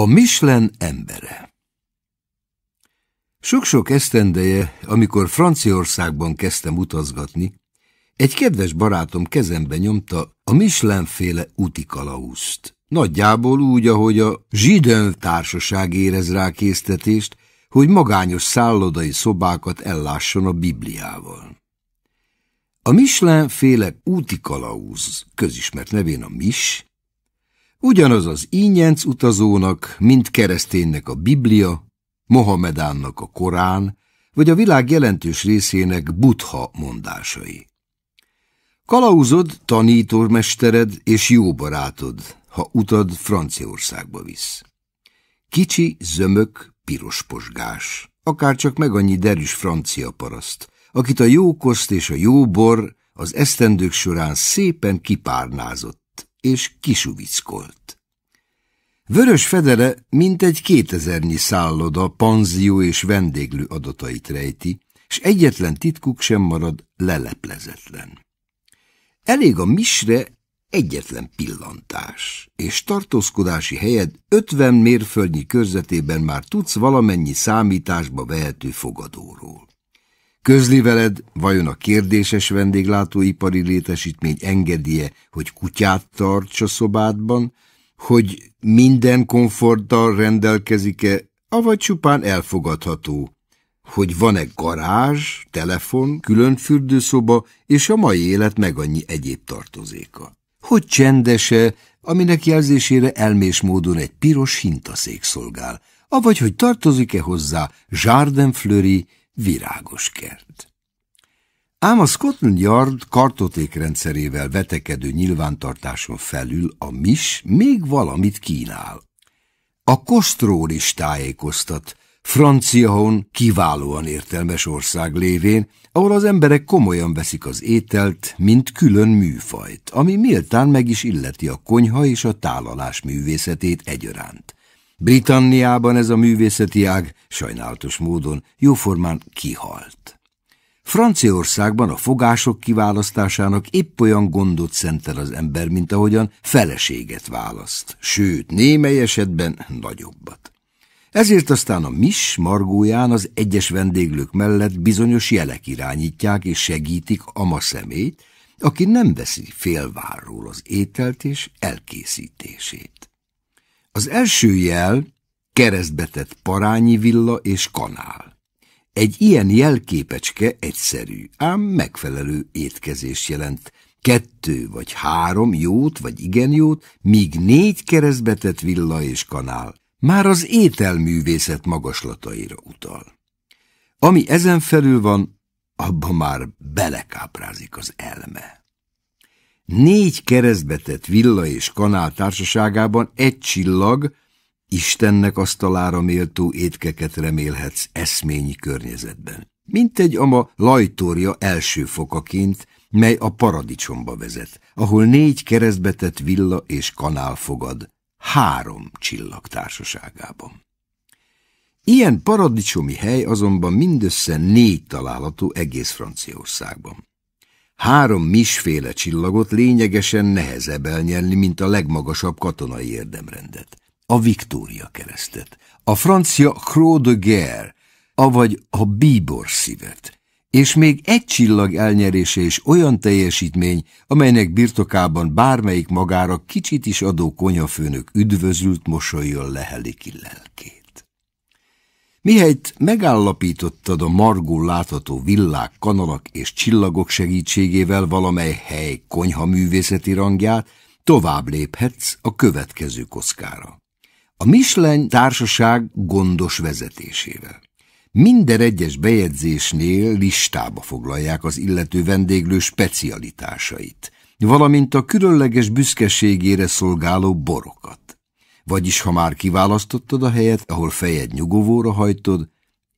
A Michelin embere Sok-sok esztendeje, amikor Franciaországban kezdtem utazgatni, egy kedves barátom kezembe nyomta a Michelin féle útikalauzt. Nagyjából úgy, ahogy a Zsidön társaság érez rá késztetést, hogy magányos szállodai szobákat ellásson a Bibliával. A Michelin féle útikalauz, közismert nevén a Mis, Ugyanaz az ínyenc utazónak, mint kereszténynek a Biblia, Mohamedánnak a Korán, vagy a világ jelentős részének Buddha mondásai. Kalauzod, tanítormestered és jó barátod, ha utad Franciaországba visz. Kicsi, zömök, pirosposgás, akár csak meg annyi derűs francia paraszt, akit a jó koszt és a jó bor az esztendők során szépen kipárnázott, és kisuvickolt. Vörös Fedele mintegy kétezernyi szálloda, panzió és vendéglő adatait rejti, s egyetlen titkuk sem marad leleplezetlen. Elég a misre egyetlen pillantás, és tartózkodási helyed 50 mérföldnyi körzetében már tudsz valamennyi számításba vehető fogadóról. Közli veled, vajon a kérdéses vendéglátóipari létesítmény engedie, hogy kutyát tarts a szobádban, hogy minden komforttal rendelkezik-e, avagy csupán elfogadható, hogy van-e garázs, telefon, külön fürdőszoba és a mai élet meg annyi egyéb tartozéka. Hogy csendese, aminek jelzésére elmés módon egy piros hintaszék szolgál, avagy hogy tartozik-e hozzá Jardin Fleury virágos kert. Ám a Scotland Yard kartotékrendszerével vetekedő nyilvántartáson felül a MIS még valamit kínál. A kosztról is tájékoztat, Franciahon kiválóan értelmes ország lévén, ahol az emberek komolyan veszik az ételt, mint külön műfajt, ami méltán meg is illeti a konyha és a tálalás művészetét egyaránt. Britanniában ez a művészeti ág sajnálatos módon jóformán kihalt. Franciaországban a fogások kiválasztásának épp olyan gondot szentel az ember, mint ahogyan feleséget választ, sőt, némely esetben nagyobbat. Ezért aztán a mis margóján az egyes vendéglők mellett bizonyos jelek irányítják és segítik ma szemét, aki nem veszi félvárról az ételt és elkészítését. Az első jel keresztbetett parányi villa és kanál. Egy ilyen jelképecske egyszerű, ám megfelelő étkezés jelent. Kettő vagy három jót vagy igen jót, míg négy keresztbetett villa és kanál már az ételművészet magaslataira utal. Ami ezen felül van, abba már belekáprázik az elme. Négy keresztbetett villa és kanál társaságában egy csillag, Istennek asztalára méltó étkeket remélhetsz eszményi környezetben. Mint egy ama lajtória első fokaként, mely a paradicsomba vezet, ahol négy keresztbetett villa és kanál fogad, három csillag társaságában. Ilyen paradicsomi hely azonban mindössze négy található egész Franciaországban három misféle csillagot lényegesen nehezebb elnyerni, mint a legmagasabb katonai érdemrendet, a Viktória keresztet, a francia Croix de Guerre, avagy a bíbor szívet, és még egy csillag elnyerése is olyan teljesítmény, amelynek birtokában bármelyik magára kicsit is adó konyafőnök üdvözült mosolyjal leheli ki lelkét. Mihelyt megállapítottad a margó látható villák, kanalak és csillagok segítségével valamely hely konyha művészeti rangját, tovább léphetsz a következő kockára. A Michelin társaság gondos vezetésével. Minden egyes bejegyzésnél listába foglalják az illető vendéglő specialitásait, valamint a különleges büszkeségére szolgáló borokat. Vagyis, ha már kiválasztottad a helyet, ahol fejed nyugovóra hajtod,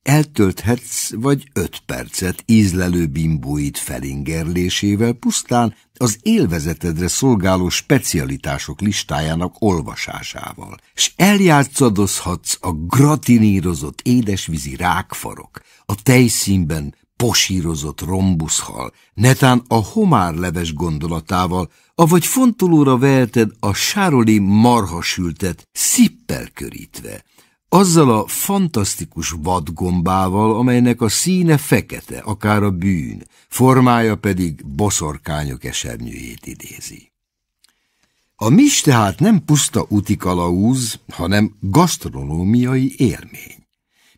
eltölthetsz vagy öt percet ízlelő bimbóid felingerlésével pusztán az élvezetedre szolgáló specialitások listájának olvasásával, s eljátszadozhatsz a gratinírozott édesvízi rákfarok, a tejszínben posírozott rombuszhal, netán a homárleves gondolatával, avagy fontolóra velted a sároli marhasültet szippel körítve, azzal a fantasztikus vadgombával, amelynek a színe fekete, akár a bűn, formája pedig boszorkányok esernyőjét idézi. A mis tehát nem puszta utikalaúz, hanem gasztronómiai élmény.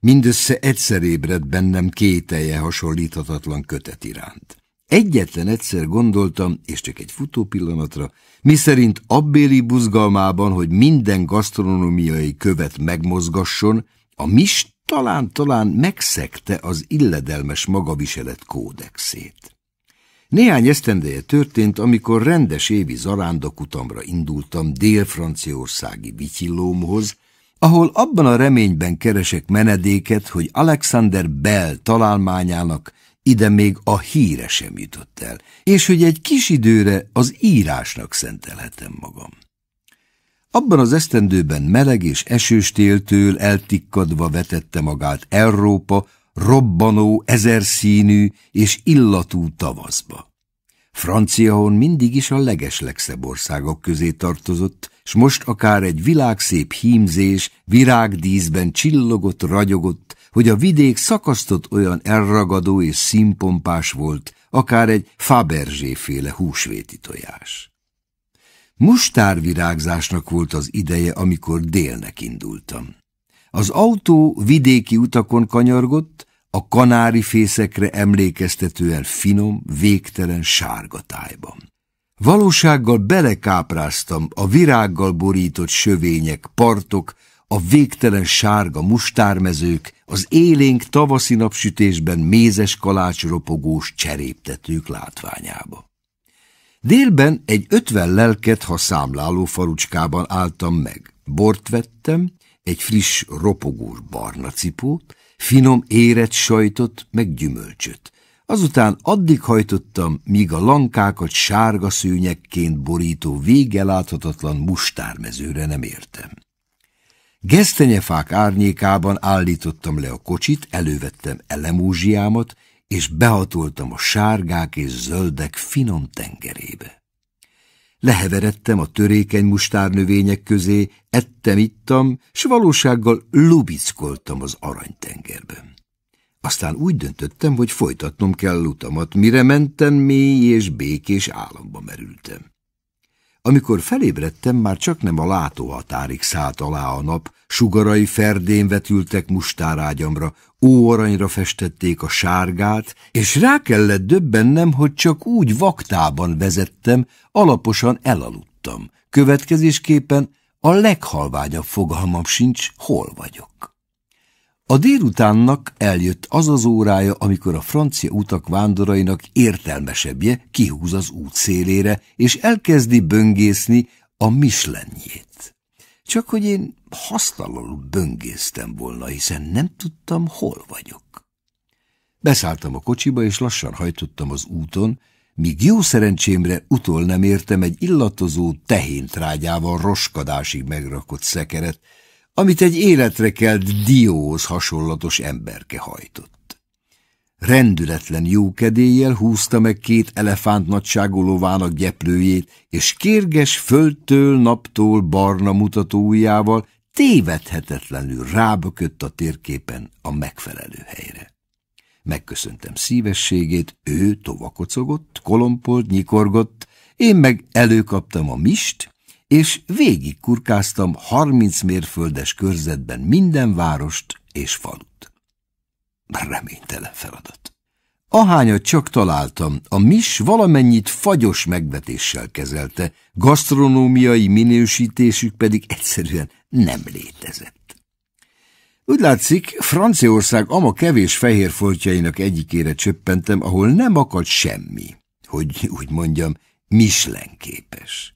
Mindössze egyszer ébredt bennem kételje hasonlíthatatlan kötet iránt. Egyetlen egyszer gondoltam, és csak egy futó pillanatra, miszerint abbéli buzgalmában, hogy minden gasztronómiai követ megmozgasson, a mis talán-talán megszegte az illedelmes magaviselet kódexét. Néhány esztendeje történt, amikor rendes évi zarándokutamra indultam dél-franciaországi vityillómhoz, ahol abban a reményben keresek menedéket, hogy Alexander Bell találmányának ide még a híre sem jutott el, és hogy egy kis időre az írásnak szentelhetem magam. Abban az esztendőben meleg és esős téltől eltikkadva vetette magát Európa robbanó, ezerszínű és illatú tavaszba. Franciaon mindig is a legeslegszebb országok közé tartozott, s most akár egy világszép hímzés virágdíszben csillogott, ragyogott, hogy a vidék szakasztott olyan elragadó és színpompás volt, akár egy Fabergé féle húsvéti tojás. Mustárvirágzásnak volt az ideje, amikor délnek indultam. Az autó vidéki utakon kanyargott, a kanári fészekre emlékeztetően finom, végtelen sárga tájban. Valósággal belekápráztam a virággal borított sövények, partok, a végtelen sárga mustármezők, az élénk tavaszi napsütésben mézes kalácsropogós cseréptetők látványába. Délben egy ötven lelket, ha számláló farucskában álltam meg. Bort vettem, egy friss ropogós barna cipót, finom érett sajtot meg gyümölcsöt. Azután addig hajtottam, míg a lankákat sárga szőnyekként borító vége láthatatlan mustármezőre nem értem. Gesztenyefák árnyékában állítottam le a kocsit, elővettem elemúzsiámat, és behatoltam a sárgák és zöldek finom tengerébe leheveredtem a törékeny mustárnövények közé, ettem-ittam, s valósággal lubickoltam az aranytengerben. Aztán úgy döntöttem, hogy folytatnom kell utamat, mire mentem mély és békés államba merültem. Amikor felébredtem, már csak nem a látóhatárig szállt alá a nap, sugarai ferdén vetültek mustárágyamra, óaranyra festették a sárgát, és rá kellett döbbennem, hogy csak úgy vaktában vezettem, alaposan elaludtam. Következésképpen a leghalványabb fogalmam sincs, hol vagyok. A délutánnak eljött az az órája, amikor a francia utak vándorainak értelmesebbje kihúz az út szélére, és elkezdi böngészni a mislennyét. Csak hogy én hasztalanul böngésztem volna, hiszen nem tudtam, hol vagyok. Beszálltam a kocsiba, és lassan hajtottam az úton, míg jó szerencsémre utol nem értem egy illatozó tehéntrágyával roskadásig megrakott szekeret, amit egy életre kelt dióhoz hasonlatos emberke hajtott. Rendületlen jókedéllyel húzta meg két elefánt nagyságú lovának gyeplőjét, és kérges földtől, naptól barna mutatójával tévedhetetlenül rábökött a térképen a megfelelő helyre. Megköszöntem szívességét, ő tovakocogott, kolompolt, nyikorgott, én meg előkaptam a mist, és végig kurkáztam 30 mérföldes körzetben minden várost és falut. Reménytelen feladat. Ahányat csak találtam, a mis valamennyit fagyos megvetéssel kezelte, gasztronómiai minősítésük pedig egyszerűen nem létezett. Úgy látszik, Franciaország ama kevés fehér foltjainak egyikére csöppentem, ahol nem akad semmi, hogy úgy mondjam, mislenképes.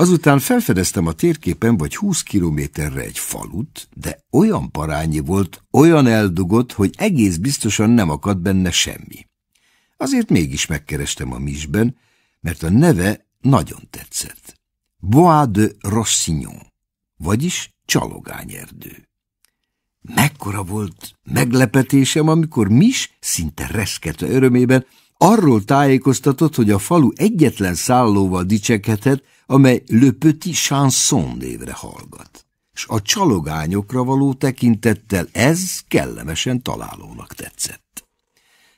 Azután felfedeztem a térképen vagy 20 kilométerre egy falut, de olyan parányi volt, olyan eldugott, hogy egész biztosan nem akadt benne semmi. Azért mégis megkerestem a misben, mert a neve nagyon tetszett. Bois de Rossignon, vagyis csalogányerdő. Mekkora volt meglepetésem, amikor Mis szinte reszkete örömében Arról tájékoztatott, hogy a falu egyetlen szállóval dicsekedhet, amely Le Petit Chanson névre hallgat. És a csalogányokra való tekintettel ez kellemesen találónak tetszett.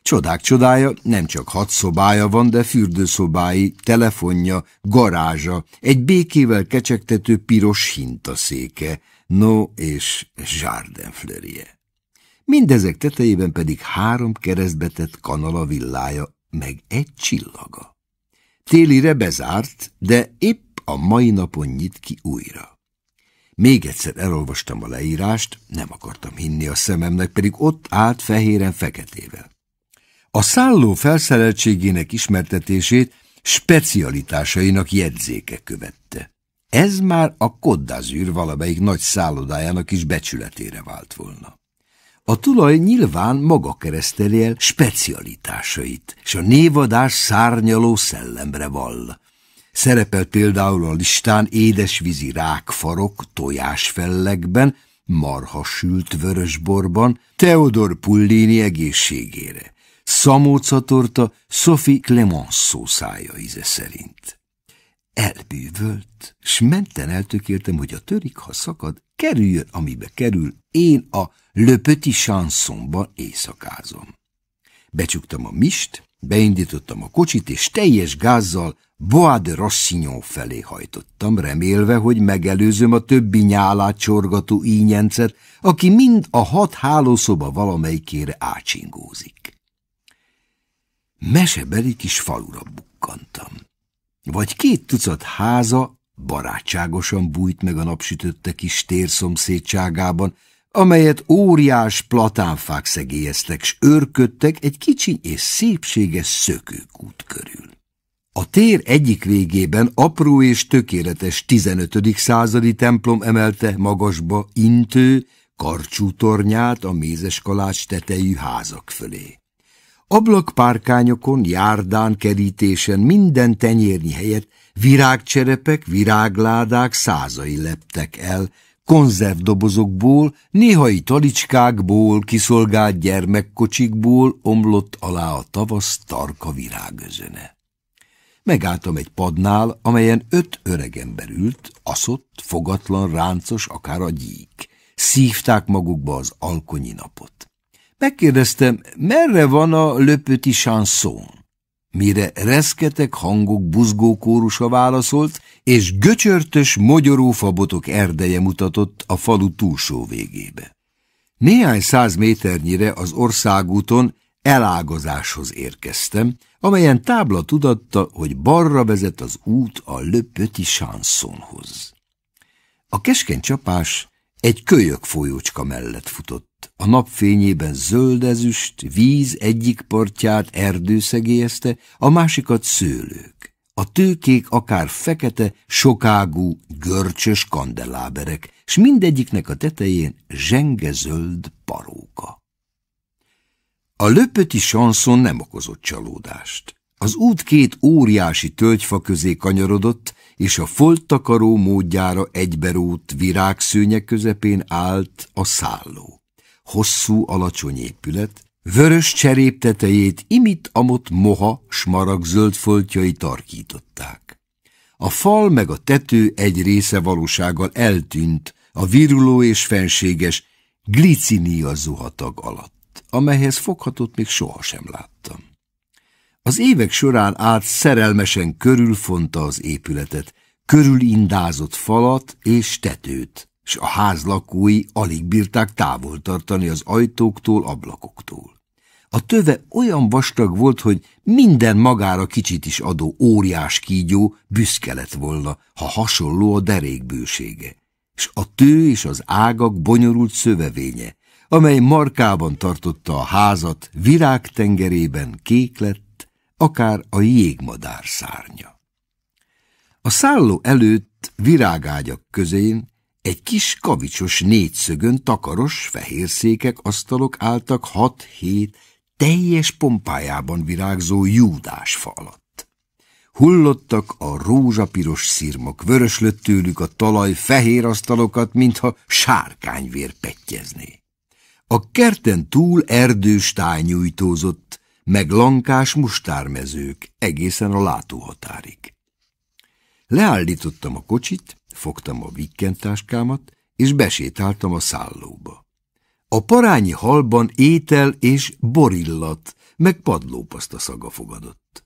Csodák csodája, nem csak hat szobája van, de fürdőszobái, telefonja, garázsa, egy békével kecsegtető piros hintaszéke, no és Jardin mindezek tetejében pedig három keresztbetett kanala villája, meg egy csillaga. Télire bezárt, de épp a mai napon nyit ki újra. Még egyszer elolvastam a leírást, nem akartam hinni a szememnek, pedig ott állt fehéren feketével. A szálló felszereltségének ismertetését specialitásainak jegyzéke követte. Ez már a koddázűr valamelyik nagy szállodájának is becsületére vált volna. A tulaj nyilván maga kereszteli el specialitásait, és a névadás szárnyaló szellemre vall. Szerepel például a listán édesvízi rákfarok tojásfellekben, marhasült vörösborban, Teodor Pullini egészségére, szamócatorta Sophie Clemens szószája íze szerint. Elbűvölt, s menten eltökéltem, hogy a törik, ha szakad, kerüljön, amibe kerül, én a le Petit Chansonba éjszakázom. Becsuktam a mist, beindítottam a kocsit, és teljes gázzal Bois de Rossignon felé hajtottam, remélve, hogy megelőzöm a többi nyálát csorgató ínyencet, aki mind a hat hálószoba valamelyikére ácsingózik. Mesebeli kis falura bukkantam. Vagy két tucat háza barátságosan bújt meg a napsütötte kis tér szomszédságában, amelyet óriás platánfák szegélyeztek, s őrködtek egy kicsi és szépséges szökőkút körül. A tér egyik végében apró és tökéletes 15. századi templom emelte magasba intő, karcsú tornyát a kalács tetejű házak fölé. Ablakpárkányokon, járdán, kerítésen minden tenyérnyi helyet virágcserepek, virágládák százai leptek el, konzervdobozokból, néhai talicskákból, kiszolgált gyermekkocsikból omlott alá a tavasz tarka virágözöne. Megálltam egy padnál, amelyen öt öregember ült, aszott, fogatlan, ráncos, akár a gyík. Szívták magukba az alkonyi napot. Megkérdeztem, merre van a löpöti chanson? mire reszketek hangok buzgó kórusa válaszolt, és göcsörtös, mogyoró fabotok erdeje mutatott a falu túlsó végébe. Néhány száz méternyire az országúton elágazáshoz érkeztem, amelyen tábla tudatta, hogy balra vezet az út a löpöti Petit A keskeny csapás egy kölyök folyócska mellett futott. A napfényében zöldezüst, víz egyik partját erdő szegélyezte, a másikat szőlők. A tőkék akár fekete, sokágú, görcsös kandeláberek, s mindegyiknek a tetején zsenge-zöld paróka. A löpöti sanszon nem okozott csalódást. Az út két óriási tölgyfa közé kanyarodott, és a folttakaró módjára egyberútt virágszőnyek közepén állt a szálló. Hosszú, alacsony épület, vörös cserép tetejét imit-amot moha, zöld foltjai tarkították. A fal meg a tető egy része valósággal eltűnt a viruló és fenséges glicinia zuhatag alatt, amelyhez foghatott még sohasem láttam. Az évek során át szerelmesen körülfonta az épületet, körülindázott falat és tetőt, s a ház lakói alig bírták távol tartani az ajtóktól, ablakoktól. A töve olyan vastag volt, hogy minden magára kicsit is adó óriás kígyó büszke lett volna, ha hasonló a derék s a tő és az ágak bonyolult szövevénye, amely markában tartotta a házat virágtengerében kék lett akár a jégmadár szárnya. A szálló előtt virágágyak közén egy kis kavicsos négyszögön takaros fehérszékek asztalok álltak hat-hét teljes pompájában virágzó fa alatt. Hullottak a rózsapiros szirmok, vöröslött tőlük a talaj fehér asztalokat, mintha sárkányvér petjezné. A kerten túl erdős táj nyújtózott, meg lankás mustármezők egészen a látóhatárig. Leállítottam a kocsit, fogtam a vikkentáskámat, és besétáltam a szállóba. A parányi halban étel és borillat, meg padlópaszta szaga fogadott.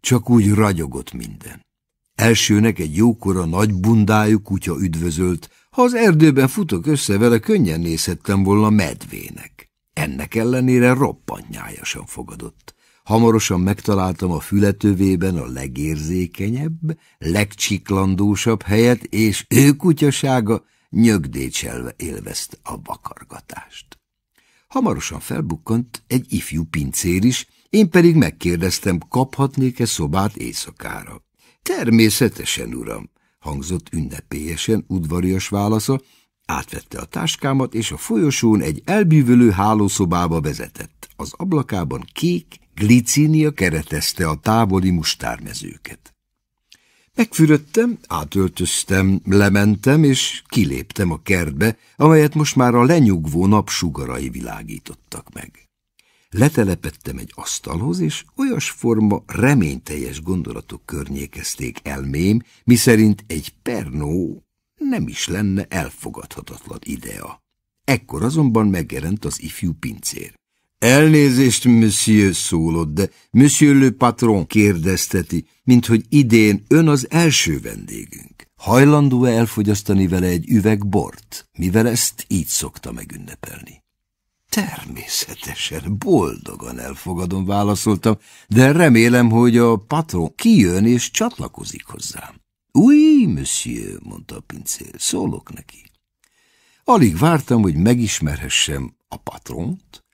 Csak úgy ragyogott minden. Elsőnek egy jókora nagy bundájú kutya üdvözölt, ha az erdőben futok össze vele, könnyen nézhettem volna medvének. Ennek ellenére roppantnyájasan fogadott. Hamarosan megtaláltam a fületövében a legérzékenyebb, legcsiklandósabb helyet, és ő kutyasága nyögdécselve élvezte a vakargatást. Hamarosan felbukkant egy ifjú pincér is, én pedig megkérdeztem, kaphatnék-e szobát éjszakára. Természetesen, uram, hangzott ünnepélyesen udvarias válasza, Átvette a táskámat, és a folyosón egy elbűvölő hálószobába vezetett. Az ablakában kék, glicínia keretezte a távoli mustármezőket. Megfürödtem, átöltöztem, lementem, és kiléptem a kertbe, amelyet most már a lenyugvó nap sugarai világítottak meg. Letelepettem egy asztalhoz, és olyasforma reményteljes gondolatok környékezték elmém, miszerint egy pernó nem is lenne elfogadhatatlan idea. Ekkor azonban megjelent az ifjú pincér. Elnézést, monsieur szólott, de monsieur le patron kérdezteti, minthogy idén ön az első vendégünk. Hajlandó-e elfogyasztani vele egy üveg bort, mivel ezt így szokta megünnepelni? Természetesen, boldogan elfogadom, válaszoltam, de remélem, hogy a patron kijön és csatlakozik hozzám. Új, monsieur, mondta a pincér, szólok neki. Alig vártam, hogy megismerhessem a patront,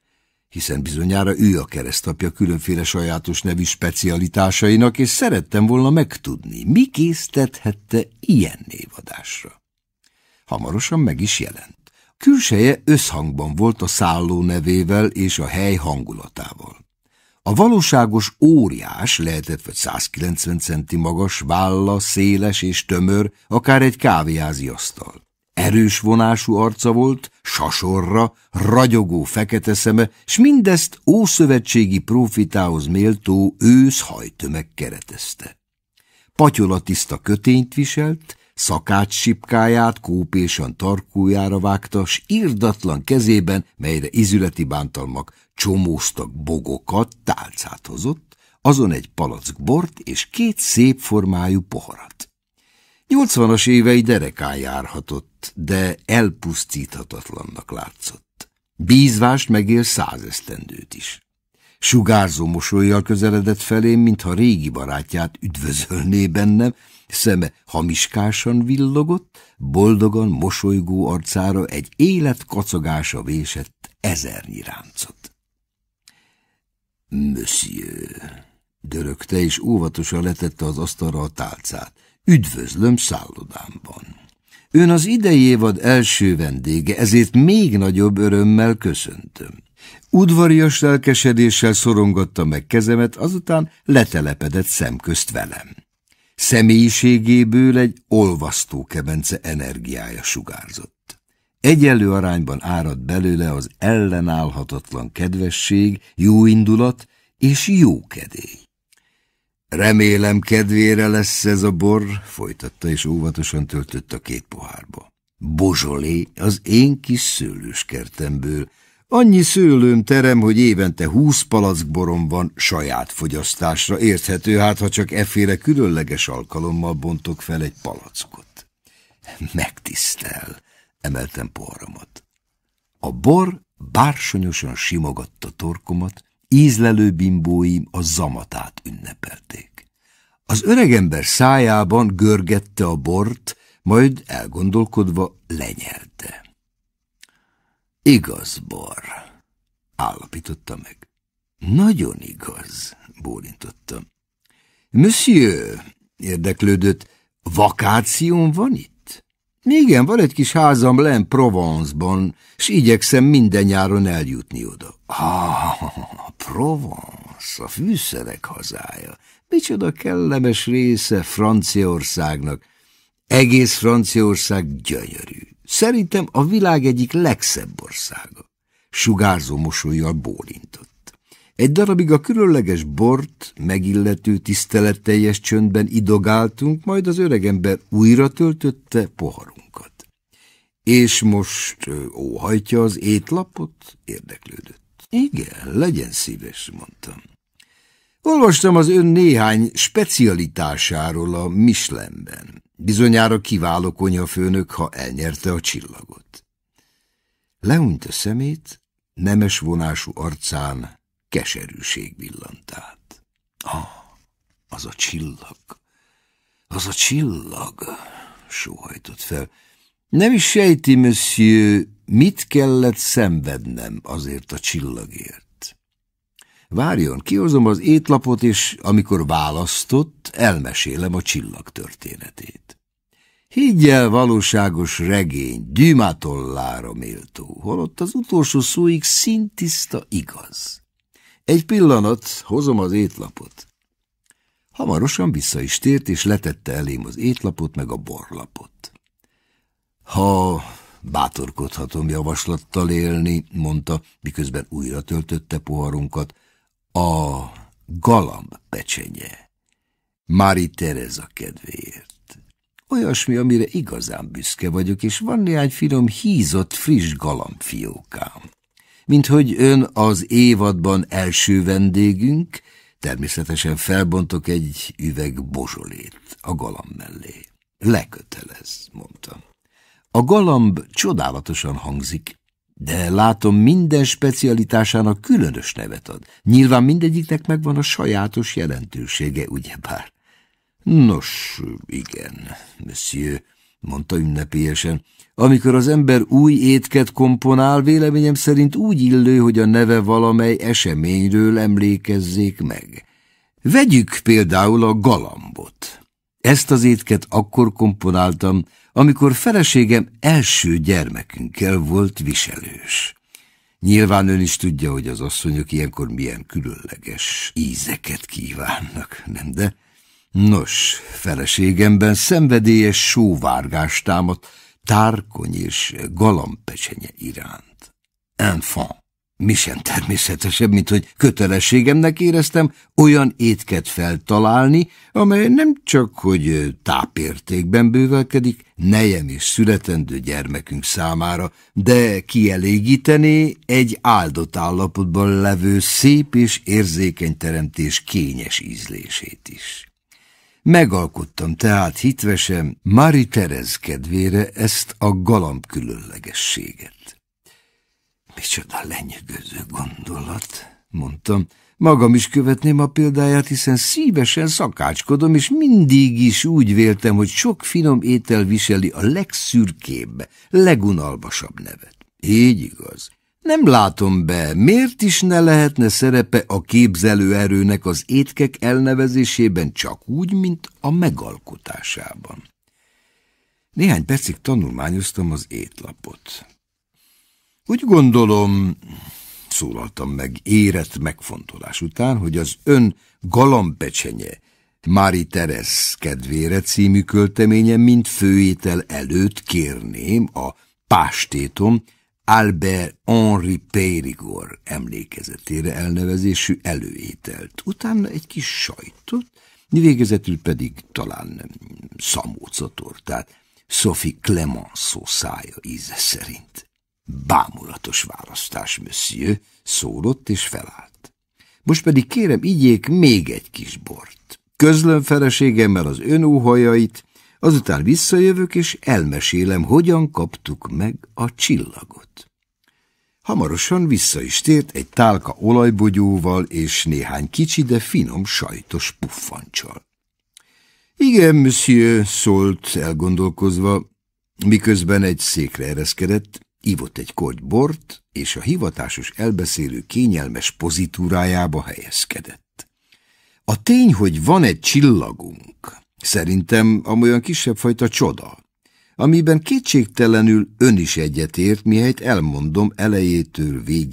hiszen bizonyára ő a keresztapja különféle sajátos nevű specialitásainak, és szerettem volna megtudni, mi késztethette ilyen névadásra. Hamarosan meg is jelent. Külseje összhangban volt a szálló nevével és a hely hangulatával. A valóságos óriás lehetett vagy 190 centi magas, válla, széles és tömör, akár egy kávéházi asztal. Erős vonású arca volt, sasorra, ragyogó fekete szeme, s mindezt ószövetségi profitához méltó ősz hajtömeg keretezte. Patyola tiszta kötényt viselt, szakács sipkáját kópésan tarkójára vágta, s irdatlan kezében, melyre izületi bántalmak, csomóztak bogokat, tálcát hozott, azon egy palack bort és két szép formájú poharat. Nyolcvanas évei derekán járhatott, de elpusztíthatatlannak látszott. Bízvást megél százesztendőt is. Sugárzó mosolyjal közeledett felém, mintha régi barátját üdvözölné bennem, szeme hamiskásan villogott, boldogan mosolygó arcára egy élet kacagása vésett ezernyi ráncot. Monsieur, dörögte, és óvatosan letette az asztalra a tálcát. Üdvözlöm szállodámban. Ön az idei évad első vendége, ezért még nagyobb örömmel köszöntöm. Udvarias lelkesedéssel szorongatta meg kezemet, azután letelepedett szemközt velem. Személyiségéből egy olvasztó kebence energiája sugárzott. Egyenlő arányban árad belőle az ellenállhatatlan kedvesség, jó indulat és jó kedély. Remélem kedvére lesz ez a bor, folytatta és óvatosan töltött a két pohárba. Bozsolé az én kis szőlőskertemből. Annyi szőlőm terem, hogy évente húsz palack borom van saját fogyasztásra, érthető hát, ha csak efféle különleges alkalommal bontok fel egy palackot. Megtisztel! emeltem poharamat. A bor bársonyosan simogatta torkomat, ízlelő bimbóim a zamatát ünnepelték. Az öregember szájában görgette a bort, majd elgondolkodva lenyelte. Igaz bor, állapította meg. Nagyon igaz, Bólintottam. Monsieur, érdeklődött, vakáción van itt? Igen, van egy kis házam len Provence-ban, s igyekszem minden nyáron eljutni oda. Ah, Provence, a fűszerek hazája. Micsoda kellemes része Franciaországnak. Egész Franciaország gyönyörű. Szerintem a világ egyik legszebb országa. Sugárzó mosolyjal bólintott. Egy darabig a különleges bort, megillető tiszteletteljes csöndben idogáltunk, majd az öregember újra töltötte poharunkat. És most óhajtja az étlapot? Érdeklődött. Igen, legyen szíves, mondtam. Olvastam az ön néhány specialitásáról a Mislemben. Bizonyára kiváló konyhafőnök, ha elnyerte a csillagot. a szemét, nemes vonású arcán keserűség villant át. Ah, az a csillag, az a csillag, sóhajtott fel. Nem is sejti, monsieur, mit kellett szenvednem azért a csillagért. Várjon, kihozom az étlapot, és amikor választott, elmesélem a csillag történetét. Higgy el, valóságos regény, dümátollára méltó, holott az utolsó szóig szintiszta igaz. Egy pillanat, hozom az étlapot. Hamarosan vissza is tért, és letette elém az étlapot meg a borlapot. Ha bátorkodhatom javaslattal élni, mondta, miközben újra töltötte poharunkat, a galamb pecsenye. Mári Tereza kedvéért. Olyasmi, amire igazán büszke vagyok, és van néhány finom hízott friss fiókám mint hogy ön az évadban első vendégünk, természetesen felbontok egy üveg bozsolét a galamb mellé. Lekötelez, mondtam. A galamb csodálatosan hangzik, de látom minden specialitásának különös nevet ad. Nyilván mindegyiknek megvan a sajátos jelentősége, ugyebár. Nos, igen, monsieur, mondta ünnepélyesen. Amikor az ember új étket komponál, véleményem szerint úgy illő, hogy a neve valamely eseményről emlékezzék meg. Vegyük például a galambot. Ezt az étket akkor komponáltam, amikor feleségem első gyermekünkkel volt viselős. Nyilván ön is tudja, hogy az asszonyok ilyenkor milyen különleges ízeket kívánnak, nem de? Nos, feleségemben szenvedélyes sóvárgást támadt tárkony és galampecsenye iránt. Enfant. Mi sem természetesebb, mint hogy kötelességemnek éreztem olyan étket feltalálni, amely nem csak, hogy tápértékben bővelkedik nejem és születendő gyermekünk számára, de kielégítené egy áldott állapotban levő szép és érzékeny teremtés kényes ízlését is. Megalkottam tehát hitvesen Mari Terez kedvére ezt a galamb különlegességet. Micsoda lenyűgöző gondolat, mondtam. Magam is követném a példáját, hiszen szívesen szakácskodom, és mindig is úgy véltem, hogy sok finom étel viseli a legszürkébb, legunalmasabb nevet. Így igaz. Nem látom be, miért is ne lehetne szerepe a képzelőerőnek az étkek elnevezésében csak úgy, mint a megalkotásában. Néhány percig tanulmányoztam az étlapot. Úgy gondolom, szólaltam meg érett megfontolás után, hogy az ön galambecsenye Mári Teresz kedvére című költeménye, mint főétel előtt kérném a pástétom, Albert Henri Périgor emlékezetére elnevezésű előételt, utána egy kis sajtot, végezetül pedig talán szamócatortát, Sophie Clemenceau szája íze szerint. Bámulatos választás, monsieur, szólott és felállt. Most pedig kérem, igyék még egy kis bort. Közlöm feleségemmel az önóhajait, Azután visszajövök, és elmesélem, hogyan kaptuk meg a csillagot. Hamarosan vissza is tért egy tálka olajbogyóval és néhány kicsi, de finom sajtos puffancsal. Igen, monsieur, szólt elgondolkozva, miközben egy székre ereszkedett, ivott egy kort bort, és a hivatásos elbeszélő kényelmes pozitúrájába helyezkedett. A tény, hogy van egy csillagunk, Szerintem amolyan kisebb fajta csoda, amiben kétségtelenül ön is egyetért, mihelyt elmondom elejétől végig.